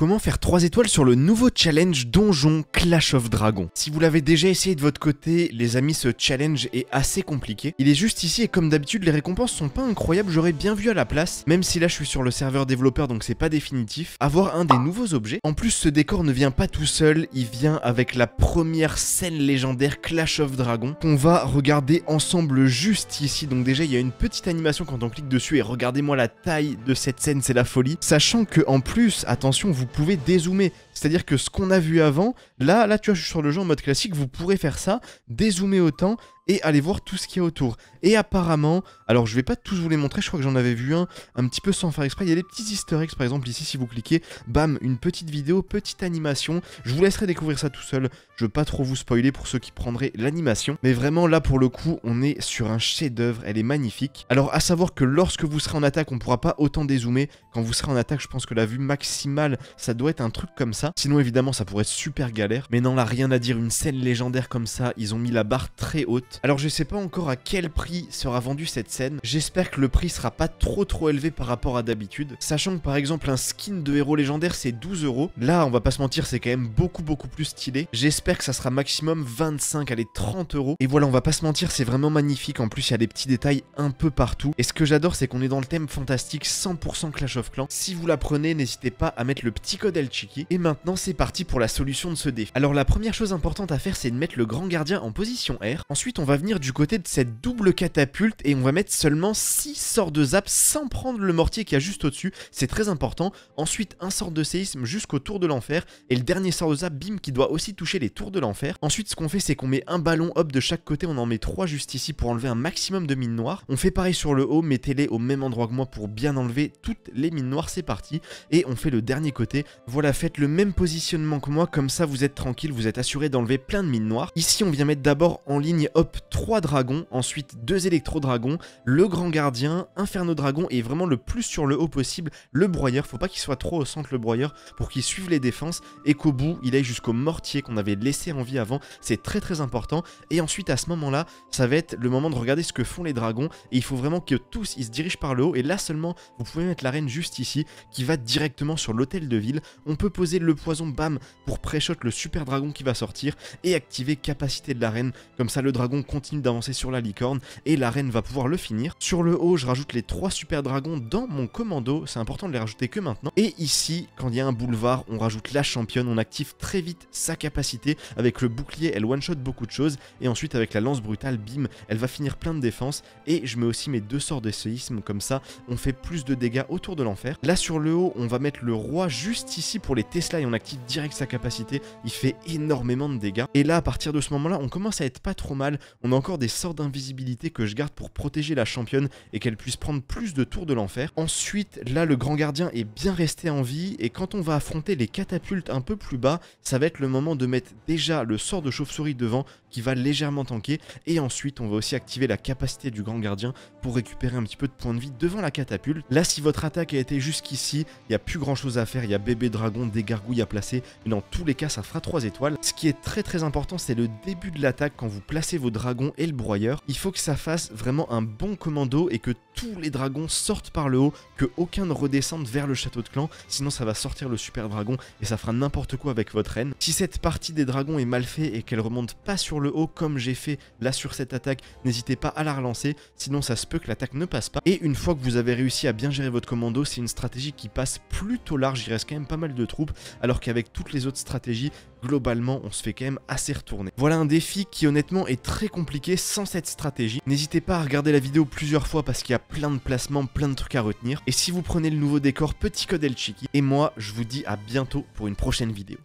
Comment faire 3 étoiles sur le nouveau challenge Donjon Clash of Dragons Si vous l'avez déjà essayé de votre côté, les amis, ce challenge est assez compliqué. Il est juste ici et comme d'habitude, les récompenses sont pas incroyables, j'aurais bien vu à la place, même si là je suis sur le serveur développeur donc c'est pas définitif, avoir un des nouveaux objets. En plus, ce décor ne vient pas tout seul, il vient avec la première scène légendaire Clash of Dragons qu'on va regarder ensemble juste ici. Donc déjà, il y a une petite animation quand on clique dessus et regardez-moi la taille de cette scène, c'est la folie. Sachant que en plus, attention, vous pouvez dézoomer. C'est-à-dire que ce qu'on a vu avant, là, là, tu vois, je sur le jeu en mode classique, vous pourrez faire ça, dézoomer autant, et aller voir tout ce qui est autour. Et apparemment, alors je vais pas tous vous les montrer, je crois que j'en avais vu un un petit peu sans faire exprès. Il y a des petits easter eggs par exemple ici si vous cliquez, bam, une petite vidéo, petite animation. Je vous laisserai découvrir ça tout seul, je veux pas trop vous spoiler pour ceux qui prendraient l'animation. Mais vraiment là pour le coup, on est sur un chef d'œuvre, elle est magnifique. Alors à savoir que lorsque vous serez en attaque, on pourra pas autant dézoomer. Quand vous serez en attaque, je pense que la vue maximale, ça doit être un truc comme ça. Sinon évidemment ça pourrait être super galère. Mais non là rien à dire, une scène légendaire comme ça, ils ont mis la barre très haute. Alors je sais pas encore à quel prix sera vendue cette scène, j'espère que le prix sera pas trop trop élevé par rapport à d'habitude, sachant que par exemple un skin de héros légendaire c'est 12 euros, là on va pas se mentir c'est quand même beaucoup beaucoup plus stylé, j'espère que ça sera maximum 25 allez 30 euros, et voilà on va pas se mentir c'est vraiment magnifique, en plus il y a des petits détails un peu partout, et ce que j'adore c'est qu'on est dans le thème fantastique 100% Clash of Clans, si vous la prenez n'hésitez pas à mettre le petit code Elchiki, et maintenant c'est parti pour la solution de ce défi. Alors la première chose importante à faire c'est de mettre le grand gardien en position R, ensuite on va venir du côté de cette double catapulte et on va mettre seulement 6 sorts de zap sans prendre le mortier qui a juste au-dessus. C'est très important. Ensuite, un sort de séisme jusqu'au tour de l'enfer. Et le dernier sort de zap, bim, qui doit aussi toucher les tours de l'enfer. Ensuite, ce qu'on fait, c'est qu'on met un ballon hop de chaque côté. On en met 3 juste ici pour enlever un maximum de mines noires. On fait pareil sur le haut. Mettez-les au même endroit que moi pour bien enlever toutes les mines noires. C'est parti. Et on fait le dernier côté. Voilà, faites le même positionnement que moi. Comme ça, vous êtes tranquille. Vous êtes assuré d'enlever plein de mines noires. Ici, on vient mettre d'abord en ligne hop 3 dragons, ensuite 2 électro-dragons, le grand gardien, inferno-dragon et vraiment le plus sur le haut possible, le broyeur. Faut pas qu'il soit trop au centre le broyeur pour qu'il suive les défenses et qu'au bout il aille jusqu'au mortier qu'on avait laissé en vie avant. C'est très très important. Et ensuite à ce moment-là, ça va être le moment de regarder ce que font les dragons et il faut vraiment que tous ils se dirigent par le haut et là seulement vous pouvez mettre reine juste ici qui va directement sur l'hôtel de ville. On peut poser le poison bam pour pré-shot le super dragon qui va sortir et activer capacité de la reine Comme ça le dragon on continue d'avancer sur la licorne et la reine va pouvoir le finir. Sur le haut, je rajoute les trois super dragons dans mon commando, c'est important de les rajouter que maintenant. Et ici, quand il y a un boulevard, on rajoute la championne, on active très vite sa capacité. Avec le bouclier, elle one-shot beaucoup de choses. Et ensuite, avec la lance brutale, bim, elle va finir plein de défenses. Et je mets aussi mes deux sorts de séisme, comme ça, on fait plus de dégâts autour de l'enfer. Là, sur le haut, on va mettre le roi juste ici pour les Tesla et on active direct sa capacité. Il fait énormément de dégâts. Et là, à partir de ce moment-là, on commence à être pas trop mal on a encore des sorts d'invisibilité que je garde pour protéger la championne et qu'elle puisse prendre plus de tours de l'enfer. Ensuite, là, le grand gardien est bien resté en vie et quand on va affronter les catapultes un peu plus bas, ça va être le moment de mettre déjà le sort de chauve-souris devant qui va légèrement tanker. Et ensuite, on va aussi activer la capacité du grand gardien pour récupérer un petit peu de points de vie devant la catapulte. Là, si votre attaque a été jusqu'ici, il n'y a plus grand chose à faire. Il y a bébé dragon, des gargouilles à placer. Mais dans tous les cas, ça fera 3 étoiles. Ce qui est très très important, c'est le début de l'attaque quand vous placez vos dragons et le broyeur. Il faut que ça fasse vraiment un bon commando et que tous les dragons sortent par le haut, que aucun ne redescende vers le château de clan, sinon ça va sortir le super dragon et ça fera n'importe quoi avec votre reine. Si cette partie des dragons est mal faite et qu'elle remonte pas sur le haut comme j'ai fait là sur cette attaque, n'hésitez pas à la relancer, sinon ça se peut que l'attaque ne passe pas. Et une fois que vous avez réussi à bien gérer votre commando, c'est une stratégie qui passe plutôt large, il reste quand même pas mal de troupes, alors qu'avec toutes les autres stratégies, globalement on se fait quand même assez retourner. Voilà un défi qui honnêtement est très compliqué sans cette stratégie. N'hésitez pas à regarder la vidéo plusieurs fois parce qu'il y a plein de placements, plein de trucs à retenir. Et si vous prenez le nouveau décor, petit code El Et moi, je vous dis à bientôt pour une prochaine vidéo.